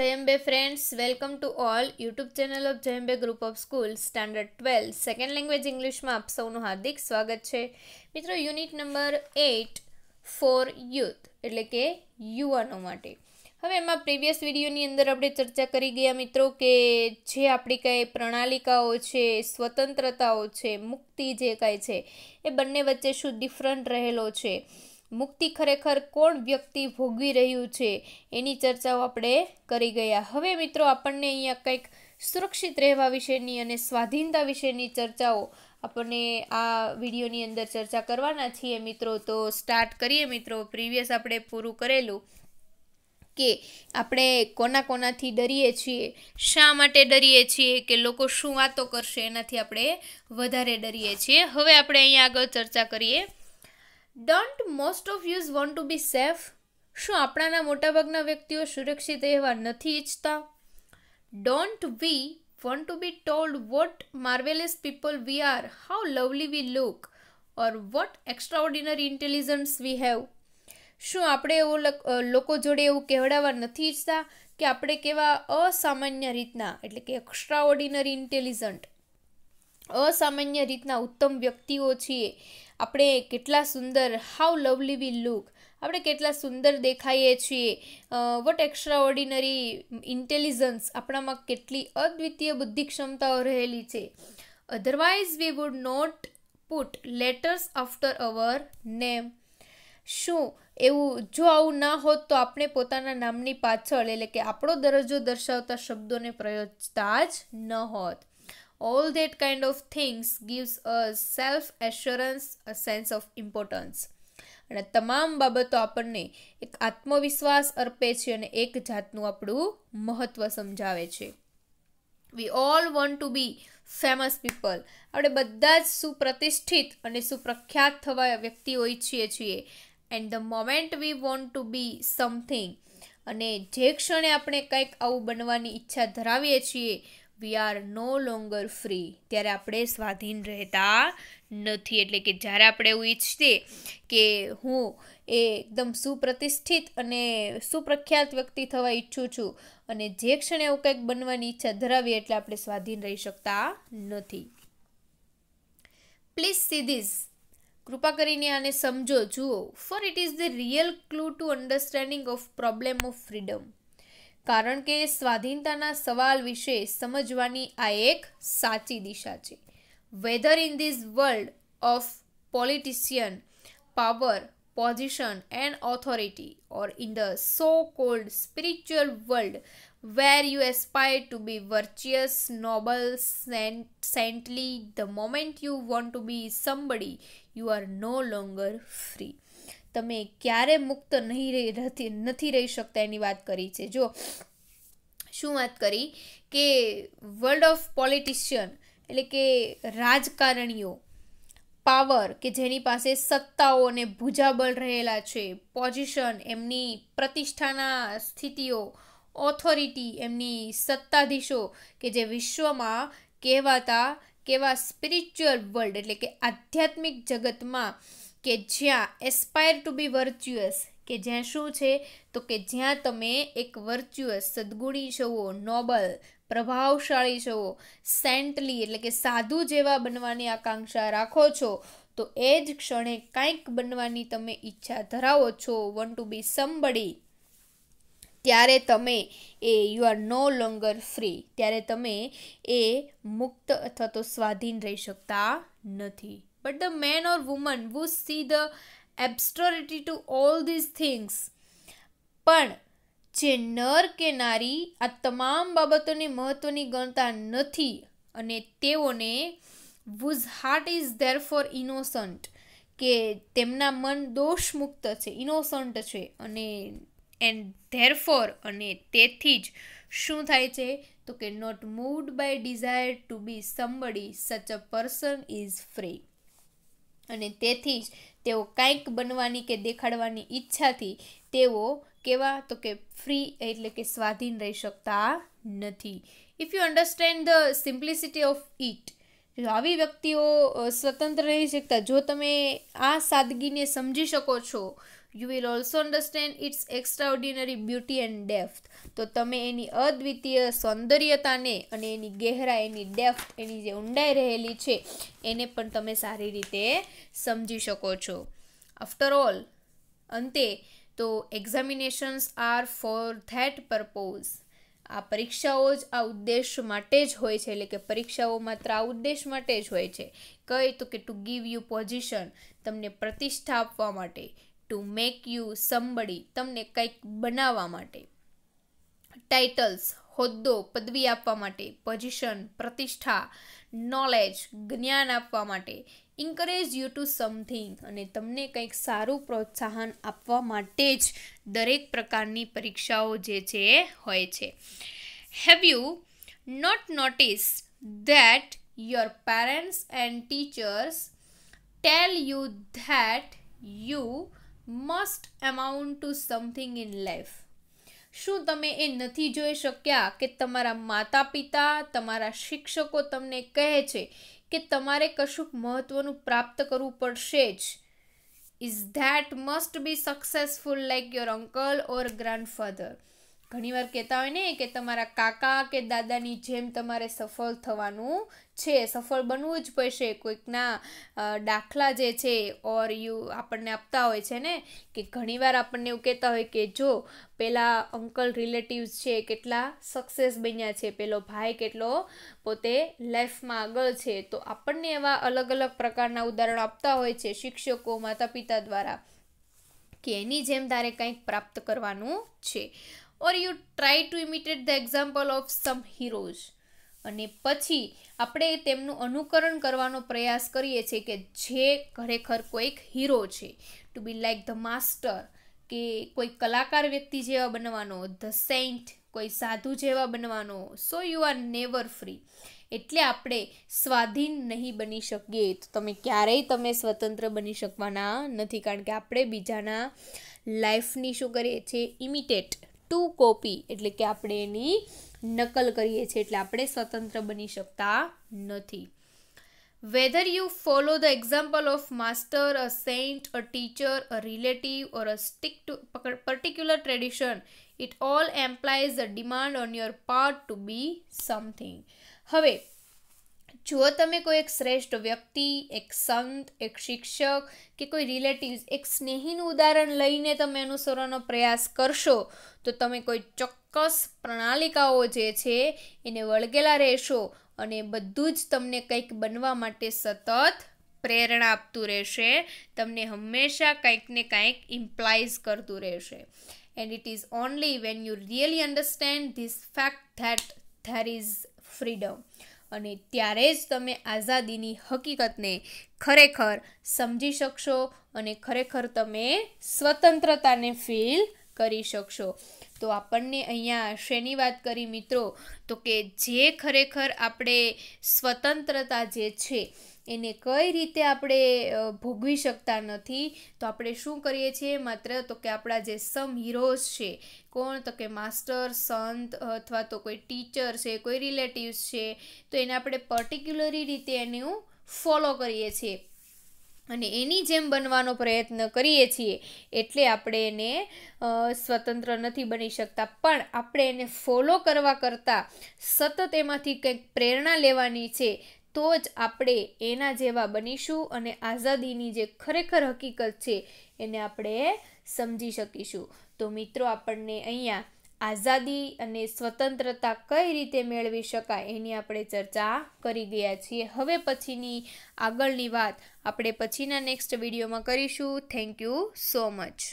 Jay Ambe friends welcome to all YouTube channel of Jayambe group of school standard twelfth second language ઇંગ્લિશમાં આપ સૌનું હાર્દિક સ્વાગત છે મિત્રો unit number eight four youth એટલે કે યુવાનો માટે હવે એમાં પ્રીવિયસ વિડીયોની અંદર આપણે ચર્ચા કરી ગયા મિત્રો કે જે આપણી કાંઈ પ્રણાલિકાઓ છે સ્વતંત્રતાઓ છે મુક્તિ જે કાંઈ છે એ બંને વચ્ચે શું ડિફરન્ટ રહેલો છે મુક્તિ ખરેખર કોણ વ્યક્તિ ભોગવી રહ્યું છે એની ચર્ચાઓ આપણે કરી ગયા હવે મિત્રો આપણને અહીંયા કંઈક સુરક્ષિત રહેવા વિશેની અને સ્વાધીનતા વિશેની ચર્ચાઓ આપણને આ વિડીયોની અંદર ચર્ચા કરવાના છીએ મિત્રો તો સ્ટાર્ટ કરીએ મિત્રો પ્રીવિયસ આપણે પૂરું કરેલું કે આપણે કોના કોનાથી ડરીએ છીએ શા માટે ડરીએ છીએ કે લોકો શું વાતો કરશે એનાથી આપણે વધારે ડરીએ છીએ હવે આપણે અહીંયા આગળ ચર્ચા કરીએ don't most of us want to be safe શું આપણાના મોટાભાગના વ્યક્તિઓ સુરક્ષિત રહેવા નથી ઈચ્છતા don't we want to be told what marvelous people we are how lovely we look or what extraordinary intelligence we have શું આપણે એવું લોકો જોડે એવું કહેવડાવવા નથી ઈચ્છતા કે આપણે કેવા અસામાન્ય રીતના એટલે કે એક્સ્ટ્રાઓર્ડિનરી ઇન્ટેલિજન્ટ અસામાન્ય રીતના ઉત્તમ વ્યક્તિઓ છીએ આપણે કેટલા સુંદર હાઉ લવલી વી લુક આપણે કેટલા સુંદર દેખાઈએ છીએ વોટ એક્સ્ટ્રા ઓર્ડિનરી ઇન્ટેલિજન્સ આપણામાં કેટલી અદ્વિતીય બુદ્ધિ ક્ષમતાઓ રહેલી છે otherwise we would not put letters after our name શું એવું જો આવું ના હોત તો આપણે પોતાના નામની પાછળ એટલે કે આપણો દરજ્જો દર્શાવતા શબ્દોને પ્રયોજતા જ ન હોત all that kind of things gives a self assurance a sense of importance અને તમામ બાબતો આપણને એક આત્મવિશ્વાસ અર્પે છે અને એક જાતનું આપણું મહત્વ સમજાવે છે we all want to be famous people આપણે બધા જ સુપ્રતિષ્ઠિત અને સુપ્રખ્યાત થવા વ્યક્તિઓ ઈચ્છીએ છીએ and the moment we want to be something અને જે ક્ષણે આપણે કંઈક આવું બનવાની ઈચ્છા ધરાવીએ છીએ we are no longer free ત્યારે આપણે સ્વાધીન રહેતા નથી એટલે કે જ્યારે આપણે એવું ઈચ્છીએ કે હું એ એકદમ સુપ્રતિષ્ઠિત અને સુપ્રખ્યાત વ્યક્તિ થવા ઈચ્છું છું અને જે ક્ષણે એવું કંઈક બનવાની ઈચ્છા ધરાવીએ એટલે આપણે સ્વાધીન રહી શકતા નથી પ્લીઝ સી ધીઝ કૃપા કરીને આને સમજો જુઓ for it is the real clue to understanding of problem of freedom કારણ કે સ્વાધીનતાના સવાલ વિશે સમજવાની આ એક સાચી દિશા છે whether in this world of politician power position and authority or in the so called spiritual world where you aspire to be virtuous, noble, saint, saintly, the moment you want to be somebody, you are no longer free. તમે ક્યારે મુક્ત નહીં રહી નથી રહી શકતા એની વાત કરી છે જો શું વાત કરી કે વર્લ્ડ ઓફ પોલિટિશિયન એટલે કે રાજકારણીઓ પાવર કે જેની પાસે સત્તાઓ અને ભૂજાબળ રહેલા છે પોઝિશન એમની પ્રતિષ્ઠાના સ્થિતિઓ ઓથોરિટી એમની સત્તાધીશો કે જે વિશ્વમાં કહેવાતા કેવા સ્પિરિચ્યુઅલ વર્લ્ડ એટલે કે આધ્યાત્મિક જગતમાં કે જ્યાં એસ્પાયર ટુ બી વર્ચ્યુઅસ કે જ્યાં શું છે તો કે જ્યાં તમે એક વર્ચ્યુઅસ સદગુણી છવો નોબલ પ્રભાવશાળી છવો સેન્ટલી એટલે કે સાધુ જેવા બનવાની આકાંક્ષા રાખો છો તો એ જ ક્ષણે કાંઈક બનવાની તમે ઈચ્છા ધરાવો છો વન ટુ બી સમબડી ત્યારે તમે એ you are no longer free ત્યારે તમે એ મુક્ત અથવા તો સ્વાધીન રહી શકતા નથી but the man or woman who see the absurdity to all these things પણ જે નર કે નારી આ તમામ બાબતોને મહત્ત્વની ગણતા નથી અને તેઓને whose heart is there for innocent કે તેમના મન દોષમુક્ત છે ઇનોસન્ટ છે અને એન્ડ ધેર ફોર અને તેથી જ શું થાય છે તો કે not moved by desire to be somebody such a person is free અને તેથી જ તેઓ કાંઈક બનવાની કે દેખાડવાની ઈચ્છાથી તેઓ કેવા તો કે ફ્રી એટલે કે સ્વાધીન રહી શકતા નથી if you understand the simplicity of it આવી વ્યક્તિઓ સ્વતંત્ર રહી શકતા જો તમે આ સાદગીને સમજી શકો છો you will also understand its extraordinary beauty and depth તો તમે એની અદ્વિતીય સૌંદર્યતાને અને એની ગહેરા એની ડેફ્થ એની જે ઊંડાઈ રહેલી છે એને પણ તમે સારી રીતે સમજી શકો છો આફ્ટર ઓલ અંતે તો examinations are for that purpose આ પરીક્ષાઓ જ આ ઉદ્દેશ માટે જ હોય છે એટલે કે પરીક્ષાઓ માત્ર આ ઉદ્દેશ માટે જ હોય છે કઈ તો કે ટુ ગીવ યુ પોઝિશન તમને પ્રતિષ્ઠા આપવા માટે ટુ મેક યુ સમબડી તમને કંઈક બનાવવા માટે ટાઇટલ્સ હોદ્દો પદવી આપવા માટે પોઝિશન પ્રતિષ્ઠા નોલેજ જ્ઞાન આપવા માટે ઇન્કરેજ યુ ટુ સમથિંગ અને તમને કંઈક સારું પ્રોત્સાહન આપવા માટે જ દરેક પ્રકારની પરીક્ષાઓ જે છે હોય છે have you not notice that your parents and teachers tell you that you must amount to something in life શું તમે એ નથી જોઈ શક્યા કે તમારા માતા પિતા તમારા શિક્ષકો તમને કહે છે કે તમારે કશુંક મહત્ત્વનું પ્રાપ્ત કરવું પડશે જ is that must be successful like your uncle or grandfather ઘણીવાર કહેતા હોય ને કે તમારા કાકા કે દાદાની જેમ તમારે સફળ થવાનું છે સફળ બનવું જ પડશે કોઈકના દાખલા જે છે ઓર યુ આપણને આપતા હોય છે ને કે ઘણીવાર આપણને એવું કહેતા હોય કે જો પેલા અંકલ રિલેટિવ્સ છે કેટલા સક્સેસ બન્યા છે પેલો ભાઈ કેટલો પોતે લાઈફમાં આગળ છે તો આપણને એવા અલગ અલગ પ્રકારના ઉદાહરણો આપતા હોય છે શિક્ષકો માતા પિતા દ્વારા કે એની જેમ તારે કંઈક પ્રાપ્ત કરવાનું છે or you try to imitate the example of some heroes અને પછી આપણે તેમનું અનુકરણ કરવાનો પ્રયાસ કરીએ છીએ કે જે ખરેખર કોઈક હીરો છે to be like the master કે કોઈ કલાકાર વ્યક્તિ જેવા બનવાનો ધ સેન્ટ કોઈ સાધુ જેવા બનવાનો so you are never free એટલે આપણે સ્વાધીન નહીં બની શકીએ તો તમે ક્યારેય તમે સ્વતંત્ર બની શકવાના નથી કારણ કે આપણે બીજાના લાઈફની શું કરીએ છીએ ઇમિટેટ ટુ કોપી એટલે કે આપણે એની નકલ કરીએ છીએ એટલે આપણે સ્વતંત્ર બની શકતા નથી whether you follow the example of master a saint a teacher a relative or a stick to particular tradition it all implies a demand on your part to be something હવે જો તમે કોઈ એક શ્રેષ્ઠ વ્યક્તિ એક સંત એક શિક્ષક કે કોઈ રિલેટિવ્સ એક સ્નેહીનું ઉદાહરણ લઈને તમે અનુસરવાનો પ્રયાસ કરશો તો તમે કોઈ ચોક્કસ પ્રણાલિકાઓ જે છે એને વળગેલા રહેશો અને બધું જ તમને કંઈક બનવા માટે સતત પ્રેરણા આપતું રહેશે તમને હંમેશા કંઈક ને કંઈક ઇમ્પ્લાઇઝ કરતું રહેશે and it is only when you really understand this fact that there is freedom અને ત્યારે જ તમે આઝાદીની હકીકતને ખરેખર સમજી શકશો અને ખરેખર તમે સ્વતંત્રતાને ફીલ કરી શકશો તો આપણને અહીંયા શેની વાત કરી મિત્રો તો કે જે ખરેખર આપણે સ્વતંત્રતા જે છે એને કઈ રીતે આપણે ભોગવી શકતા નથી તો આપણે શું કરીએ છીએ માત્ર તો કે આપણા જે સમ હીરોઝ છે કોણ તો કે માસ્ટર સંત અથવા તો કોઈ ટીચર છે કોઈ રિલેટિવ્સ છે તો એને આપણે પર્ટિક્યુલરી રીતે એનું ફોલો કરીએ છીએ અને એની જેમ બનવાનો પ્રયત્ન કરીએ છીએ એટલે આપણે એને સ્વતંત્ર નથી બની શકતા પણ આપણે એને ફોલો કરવા કરતાં સતત એમાંથી કંઈક પ્રેરણા લેવાની છે તો જ આપણે એના જેવા બનીશું અને આઝાદીની જે ખરેખર હકીકત છે એને આપણે સમજી શકીશું તો મિત્રો આપણને અહીંયા આઝાદી અને સ્વતંત્રતા કઈ રીતે મેળવી શકાય એની આપણે ચર્ચા કરી ગયા છીએ હવે પછીની આગળની વાત આપણે પછીના નેક્સ્ટ વિડીયોમાં કરીશું થેન્ક યુ સો મચ